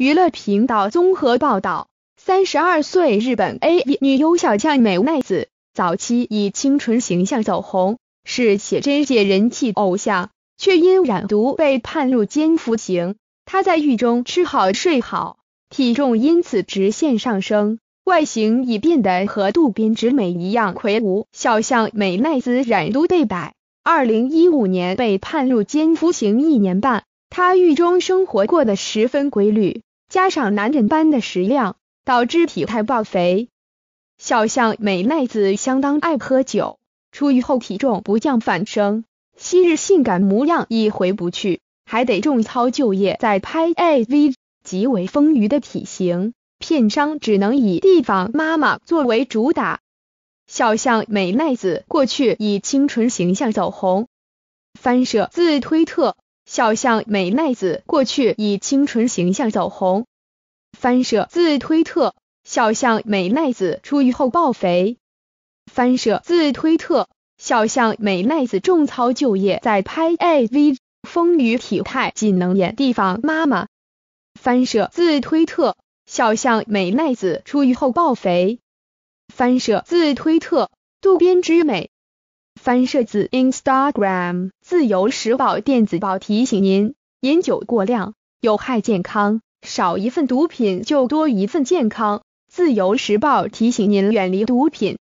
娱乐频道综合报道：三十二岁日本 A 女优小将美奈子，早期以清纯形象走红，是写真界人气偶像，却因染毒被判入监服刑。她在狱中吃好睡好，体重因此直线上升，外形已变得和渡边直美一样魁梧。小向美奈子染毒被逮，二零一五年被判入监服刑一年半。她狱中生活过得十分规律。加上男人般的食量，导致体态爆肥。小向美奈子相当爱喝酒，出狱后体重不降反升，昔日性感模样已回不去，还得重操旧业再拍 AV，极为丰腴的体型，片商只能以地方妈妈作为主打。小向美奈子过去以清纯形象走红，翻摄自推特。小向美奈子过去以清纯形象走红，翻摄自推特。小向美奈子出狱后爆肥，翻摄自推特。小向美奈子重操旧业，在拍 AV，风雨体态仅能演地方妈妈。翻摄自推特。小向美奈子出狱后爆肥，翻摄自推特。渡边之美。翻设自 Instagram 自由时报电子报提醒您，饮酒过量有害健康，少一份毒品就多一份健康。自由时报提醒您远离毒品。